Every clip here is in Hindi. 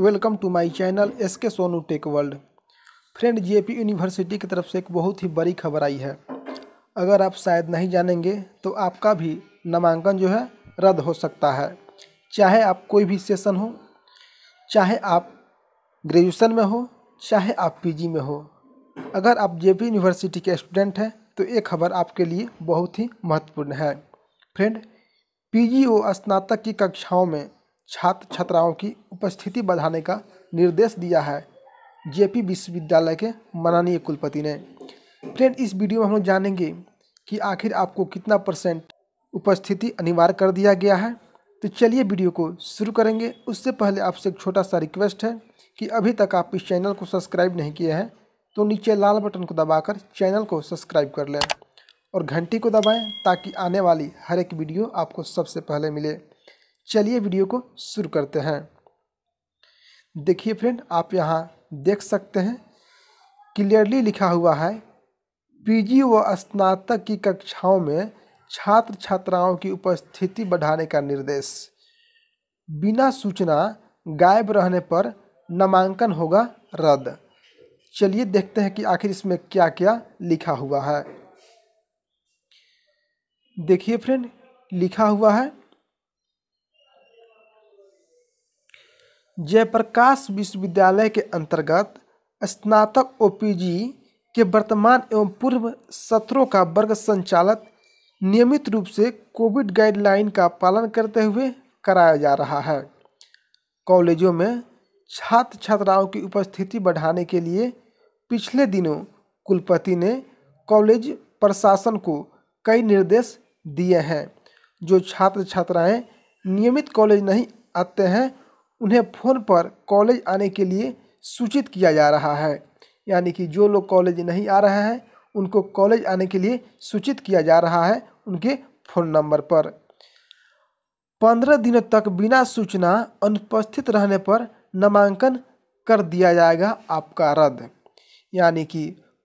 welcome to my channel S K Sonu tech world friend JP University की तरफ से एक बहुत ही बड़ी खबर आई है अगर आप शायद नहीं जानेंगे तो आपका भी नामांकन जो है रद्द हो सकता है चाहे आप कोई भी सेशन हो चाहे आप ग्रेजुएशन में हो चाहे आप पीजी में हो अगर आप जेपी यूनिवर्सिटी के स्टूडेंट हैं तो ये खबर आपके लिए बहुत ही महत्वपूर्ण है फ्रेंड पीजी और स्नातक की कक्षाओं में छात्र छात्राओं की उपस्थिति बढ़ाने का निर्देश दिया है जेपी विश्वविद्यालय के माननीय कुलपति ने फ्रेंड इस वीडियो में हम लोग जानेंगे कि आखिर आपको कितना परसेंट उपस्थिति अनिवार्य कर दिया गया है तो चलिए वीडियो को शुरू करेंगे उससे पहले आपसे एक छोटा सा रिक्वेस्ट है कि अभी तक आप इस चैनल को सब्सक्राइब नहीं किए हैं तो नीचे लाल बटन को दबाकर चैनल को सब्सक्राइब कर लें और घंटी को दबाएं ताकि आने वाली हर एक वीडियो आपको सबसे पहले मिले चलिए वीडियो को शुरू करते हैं देखिए फ्रेंड आप यहाँ देख सकते हैं क्लियरली लिखा हुआ है पीजी व स्नातक की कक्षाओं में छात्र छात्राओं की उपस्थिति बढ़ाने का निर्देश बिना सूचना गायब रहने पर नामांकन होगा रद्द चलिए देखते हैं कि आखिर इसमें क्या क्या लिखा हुआ है देखिए फ्रेंड लिखा हुआ है जयप्रकाश विश्वविद्यालय के अंतर्गत स्नातक ओ के वर्तमान एवं पूर्व सत्रों का वर्ग संचालित नियमित रूप से कोविड गाइडलाइन का पालन करते हुए कराया जा रहा है कॉलेजों में छात्र छात्राओं की उपस्थिति बढ़ाने के लिए पिछले दिनों कुलपति ने कॉलेज प्रशासन को कई निर्देश दिए हैं जो छात्र छात्राएं नियमित कॉलेज नहीं आते हैं उन्हें फ़ोन पर कॉलेज आने के लिए सूचित किया जा रहा है यानी कि जो लोग कॉलेज नहीं आ रहे हैं उनको कॉलेज आने के लिए सूचित किया जा रहा है उनके फ़ोन नंबर पर पंद्रह दिनों तक बिना सूचना अनुपस्थित रहने पर नामांकन कर दिया जाएगा आपका रद्द यानी कि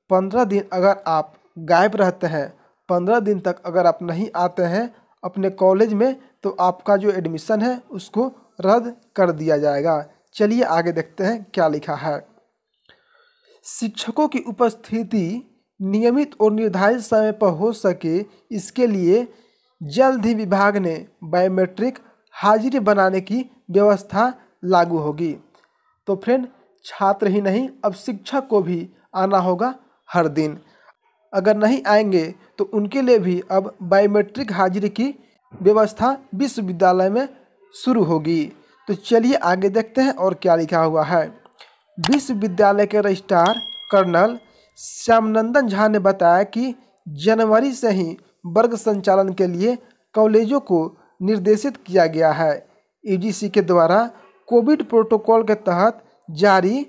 पंद्रह दिन अगर आप गायब रहते हैं पंद्रह दिन तक अगर आप नहीं आते हैं अपने कॉलेज में तो आपका जो एडमिशन है उसको रद्द कर दिया जाएगा चलिए आगे देखते हैं क्या लिखा है शिक्षकों की उपस्थिति नियमित और निर्धारित समय पर हो सके इसके लिए जल्द ही विभाग ने बायोमेट्रिक हाजिरी बनाने की व्यवस्था लागू होगी तो फ्रेंड छात्र ही नहीं अब शिक्षक को भी आना होगा हर दिन अगर नहीं आएंगे तो उनके लिए भी अब बायोमेट्रिक हाजिरी की व्यवस्था विश्वविद्यालय में शुरू होगी तो चलिए आगे देखते हैं और क्या लिखा हुआ है विश्वविद्यालय के रजिस्ट्रार कर्नल श्यामनंदन झा ने बताया कि जनवरी से ही वर्ग संचालन के लिए कॉलेजों को निर्देशित किया गया है यूजीसी e के द्वारा कोविड प्रोटोकॉल के तहत जारी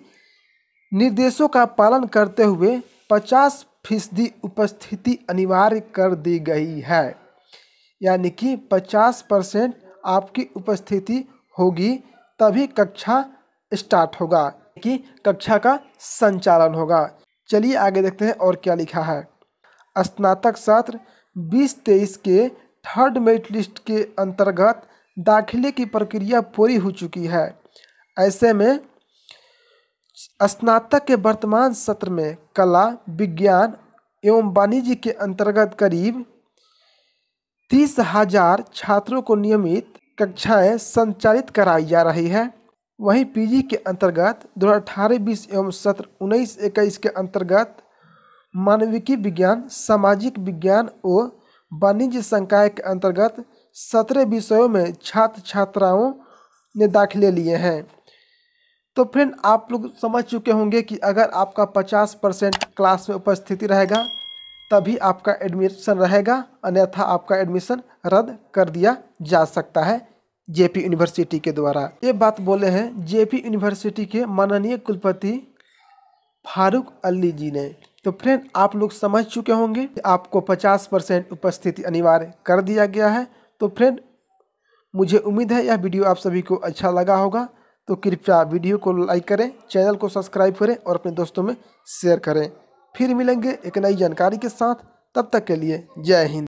निर्देशों का पालन करते हुए 50 फीसदी उपस्थिति अनिवार्य कर दी गई है यानी कि 50 परसेंट आपकी उपस्थिति होगी तभी कक्षा स्टार्ट होगा कि कक्षा का संचालन होगा चलिए आगे देखते हैं और क्या लिखा है स्नातक छात्र बीस तेईस के थर्ड मेरिट लिस्ट के अंतर्गत दाखिले की प्रक्रिया पूरी हो चुकी है ऐसे में स्नातक के वर्तमान सत्र में कला विज्ञान एवं वाणिज्य के अंतर्गत करीब तीस हजार छात्रों को नियमित कक्षाएं संचालित कराई जा रही है वहीं पीजी के अंतर्गत दो हज़ार अठारह बीस एवं सत्र उन्नीस इक्कीस के अंतर्गत मानविकी विज्ञान सामाजिक विज्ञान और वाणिज्य संकाय के अंतर्गत सत्रह विषयों में छात्र छात्राओं ने दाखिले लिए हैं तो फ्रेंड आप लोग समझ चुके होंगे कि अगर आपका पचास परसेंट क्लास में उपस्थिति रहेगा तभी आपका एडमिशन रहेगा अन्यथा आपका एडमिशन रद्द कर दिया जा सकता है जेपी यूनिवर्सिटी के द्वारा ये बात बोले हैं जेपी यूनिवर्सिटी के माननीय कुलपति फारूक अली जी ने तो फ्रेंड आप लोग समझ चुके होंगे आपको 50 परसेंट उपस्थिति अनिवार्य कर दिया गया है तो फ्रेंड मुझे उम्मीद है यह वीडियो आप सभी को अच्छा लगा होगा तो कृपया वीडियो को लाइक करें चैनल को सब्सक्राइब करें और अपने दोस्तों में शेयर करें फिर मिलेंगे एक नई जानकारी के साथ तब तक के लिए जय हिंद